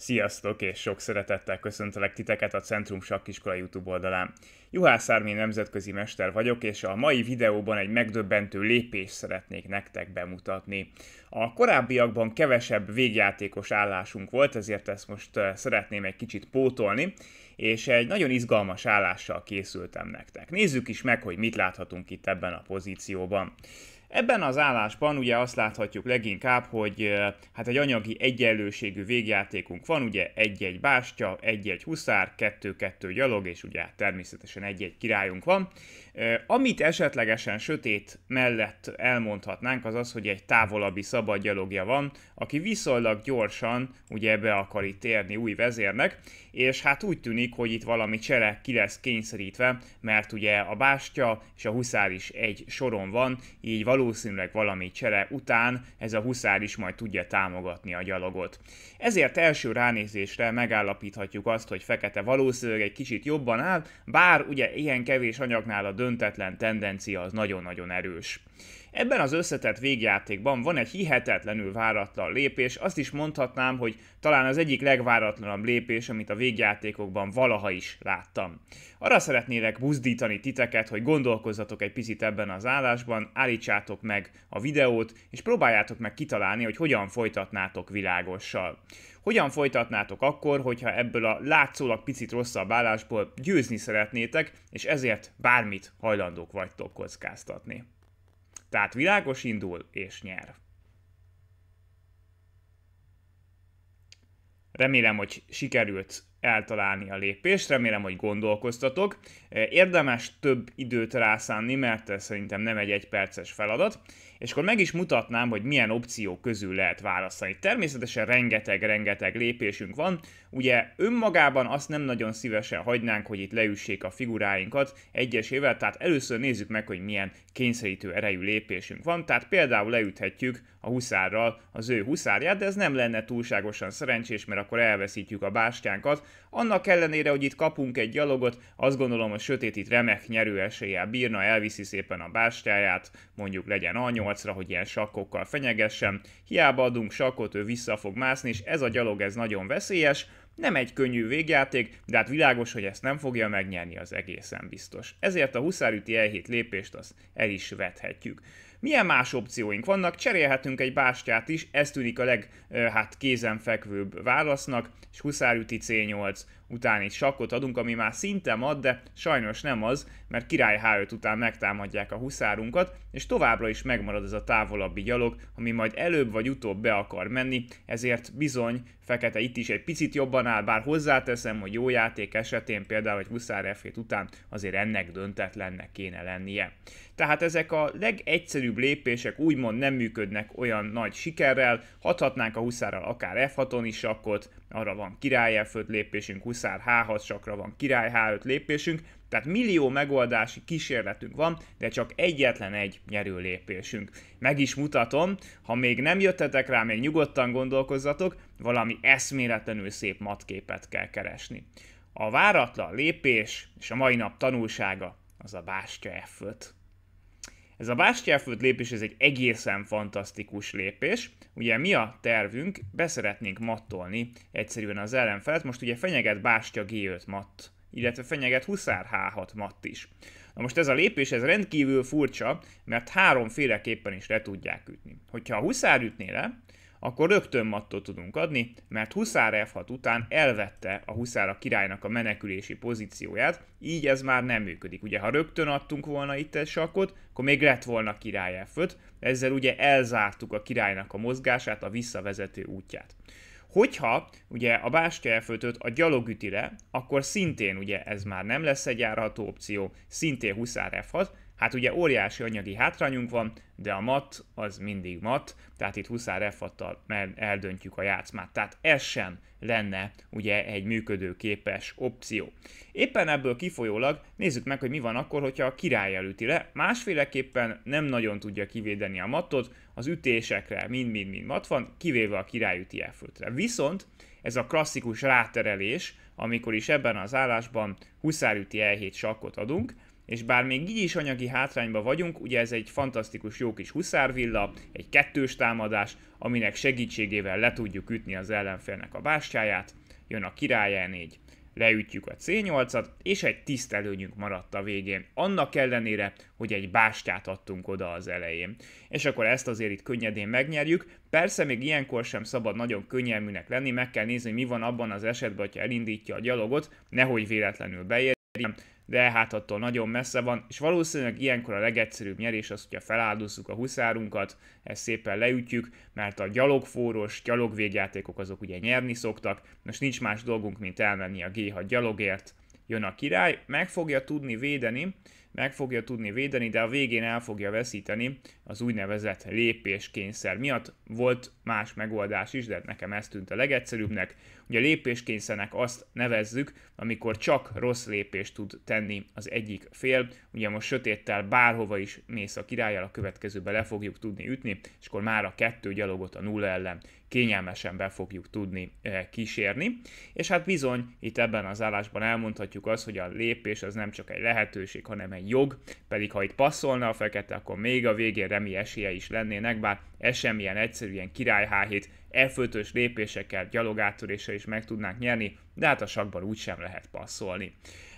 Sziasztok, és sok szeretettel köszöntelek titeket a Centrum Sakkiskola YouTube oldalán. Juhász Ármin nemzetközi mester vagyok, és a mai videóban egy megdöbbentő lépést szeretnék nektek bemutatni. A korábbiakban kevesebb végjátékos állásunk volt, ezért ezt most eh, szeretném egy kicsit pótolni, és egy nagyon izgalmas állással készültem nektek. Nézzük is meg, hogy mit láthatunk itt ebben a pozícióban. Ebben az állásban ugye azt láthatjuk leginkább, hogy hát egy anyagi egyenlőségű végjátékunk van, ugye egy-egy bástya, egy-egy huszár, kettő-kettő gyalog, és ugye természetesen egy-egy királyunk van. Amit esetlegesen sötét mellett elmondhatnánk, az az, hogy egy távolabbi szabad gyalogja van, aki viszonylag gyorsan ugye be akar itt érni új vezérnek, és hát úgy tűnik, hogy itt valami csere ki lesz kényszerítve, mert ugye a bástya és a huszár is egy soron van, így valószínűleg valószínűleg valami csere után ez a huszár is majd tudja támogatni a gyalogot. Ezért első ránézésre megállapíthatjuk azt, hogy Fekete valószínűleg egy kicsit jobban áll, bár ugye ilyen kevés anyagnál a döntetlen tendencia az nagyon-nagyon erős. Ebben az összetett végjátékban van egy hihetetlenül váratlan lépés, azt is mondhatnám, hogy talán az egyik legváratlanabb lépés, amit a végjátékokban valaha is láttam. Arra szeretnélek buzdítani titeket, hogy gondolkozzatok egy picit ebben az állásban, állítsátok nézzátok meg a videót, és próbáljátok meg kitalálni, hogy hogyan folytatnátok világossal. Hogyan folytatnátok akkor, hogyha ebből a látszólag picit rosszabb állásból győzni szeretnétek, és ezért bármit hajlandók vagytok kockáztatni. Tehát világos indul és nyer. Remélem, hogy sikerült eltalálni a lépést, remélem, hogy gondolkoztatok. Eh, érdemes több időt rászánni, mert ez szerintem nem egy egyperces feladat, és akkor meg is mutatnám, hogy milyen opciók közül lehet választani. Természetesen rengeteg-rengeteg lépésünk van, ugye önmagában azt nem nagyon szívesen hagynánk, hogy itt leüssék a figuráinkat egyesével, tehát először nézzük meg, hogy milyen kényszerítő erejű lépésünk van, tehát például leüthetjük a huszárral az ő huszárját, de ez nem lenne túlságosan szerencsés, mert akkor elveszítjük a bástyánkat, annak ellenére, hogy itt kapunk egy gyalogot, azt gondolom a sötét itt remek nyerő eséllyel bírna, elviszi szépen a bástáját, mondjuk legyen A8-ra, hogy ilyen sakkokkal fenyegessen. Hiába adunk sakkot, ő vissza fog mászni, és ez a gyalog ez nagyon veszélyes, nem egy könnyű végjáték, de hát világos, hogy ezt nem fogja megnyerni az egészen biztos. Ezért a huszárüti E7 lépést azt el is vethetjük. Milyen más opcióink vannak? Cserélhetünk egy bástyát is, ez tűnik a leg hát kézenfekvőbb válasznak, és Huszárüti C8 utáni sakkot adunk, ami már szinte ad, de sajnos nem az, mert király H5 után megtámadják a huszárunkat, és továbbra is megmarad ez a távolabbi gyalog, ami majd előbb vagy utóbb be akar menni, ezért bizony Fekete itt is egy picit jobban áll, bár hozzáteszem, hogy jó játék esetén például egy huszár f után azért ennek döntetlennek kéne lennie. Tehát ezek a legegyszerűbb lépések úgymond nem működnek olyan nagy sikerrel, hathatnánk a huszárral akár f 6 is sakkot, arra van király f lépésünk, huszár, H6 sakra van, király H5 lépésünk, tehát millió megoldási kísérletünk van, de csak egyetlen egy nyerő lépésünk. Meg is mutatom, ha még nem jöttetek rá, még nyugodtan gondolkozzatok, valami eszméletlenül szép matképet kell keresni. A váratlan lépés és a mai nap tanulsága az a bástya F5. Ez a bástyáföld lépés, ez egy egészen fantasztikus lépés. Ugye mi a tervünk? Beszeretnénk mattolni egyszerűen az ellenfelet. Most ugye fenyeget bástya G5 matt, illetve fenyeget huszár H6 matt is. Na most ez a lépés, ez rendkívül furcsa, mert háromféleképpen is le tudják ütni. Hogyha a huszár ütné le, akkor rögtön mattot tudunk adni, mert Huszár F6 után elvette a Huszár a királynak a menekülési pozícióját, így ez már nem működik. Ugye ha rögtön adtunk volna itt egy sakkot, akkor még lett volna király F5, ezzel ugye elzártuk a királynak a mozgását, a visszavezető útját. Hogyha ugye a bástya f a gyalog üti le, akkor szintén ugye ez már nem lesz egy járható opció, szintén huszár F6, Hát ugye óriási anyagi hátrányunk van, de a mat az mindig mat, tehát itt Huszár f eldöntjük a játszmát. Tehát ez sem lenne ugye egy működőképes opció. Éppen ebből kifolyólag nézzük meg, hogy mi van akkor, hogyha a király elüti le. Másféleképpen nem nagyon tudja kivédeni a matot, az ütésekre mind-mind-mind mat van, kivéve a király üti f Viszont ez a klasszikus ráterelés, amikor is ebben az állásban Huszár üti e sakkot adunk, és bár még így is anyagi hátrányba vagyunk, ugye ez egy fantasztikus jó kis huszárvilla, egy kettős támadás, aminek segítségével le tudjuk ütni az ellenfélnek a bástyáját, jön a király 4 leütjük a C8-at, és egy tisztelőnyünk maradt a végén, annak ellenére, hogy egy bástyát adtunk oda az elején. És akkor ezt azért itt könnyedén megnyerjük, persze még ilyenkor sem szabad nagyon könnyelműnek lenni, meg kell nézni, hogy mi van abban az esetben, hogyha elindítja a gyalogot, nehogy véletlenül beérjen, de hát attól nagyon messze van, és valószínűleg ilyenkor a legegyszerűbb nyerés az, hogyha feláldozzuk a huszárunkat, ezt szépen leütjük, mert a gyalogfóros, gyalogvédjátékok azok ugye nyerni szoktak, most nincs más dolgunk, mint elmenni a G6 gyalogért, jön a király, meg fogja tudni védeni, meg fogja tudni védeni, de a végén el fogja veszíteni az úgynevezett lépéskényszer miatt. Volt más megoldás is, de nekem ez tűnt a legegyszerűbbnek. Ugye lépéskényszernek azt nevezzük, amikor csak rossz lépést tud tenni az egyik fél. Ugye most sötéttel bárhova is mész a királyjal, a következőbe le fogjuk tudni ütni, és akkor már a kettő gyalogot a nulla ellen kényelmesen be fogjuk tudni eh, kísérni. És hát bizony, itt ebben az állásban elmondhatjuk azt, hogy a lépés az nem csak egy lehetőség, hanem egy egy jog, pedig ha itt passzolna a fekete, akkor még a végén remi esélye is lennének, bár ez sem ilyen egyszerű, ilyen király H7 f lépésekkel, gyalogáttöréssel is meg tudnánk nyerni, de hát a sakban úgy sem lehet passzolni.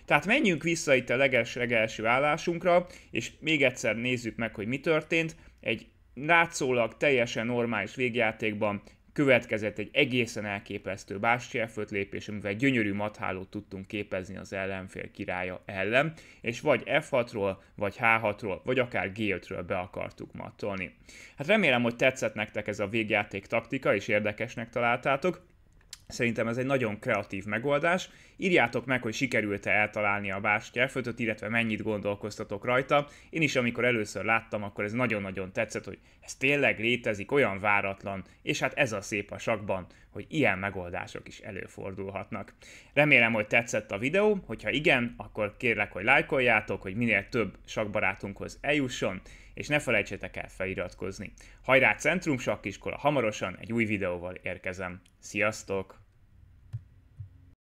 Tehát menjünk vissza itt a leges legelső állásunkra, és még egyszer nézzük meg, hogy mi történt. Egy látszólag teljesen normális végjátékban következett egy egészen elképesztő bástyelföt lépés, amivel gyönyörű mathálót tudtunk képezni az ellenfél királya ellen, és vagy F6-ról, vagy H6-ról, vagy akár G5-ről be akartuk mattolni. Hát remélem, hogy tetszett nektek ez a végjáték taktika, és érdekesnek találtátok, Szerintem ez egy nagyon kreatív megoldás. Írjátok meg, hogy sikerült-e eltalálni a bástyáfötöt, illetve mennyit gondolkoztatok rajta. Én is, amikor először láttam, akkor ez nagyon-nagyon tetszett, hogy ez tényleg létezik, olyan váratlan, és hát ez a szép a sakban, hogy ilyen megoldások is előfordulhatnak. Remélem, hogy tetszett a videó, hogyha igen, akkor kérlek, hogy lájkoljátok, hogy minél több sakbarátunkhoz eljusson, és ne felejtsétek el feliratkozni. Hajrá Centrum Sakkiskola, hamarosan egy új videóval érkezem. Sziasztok!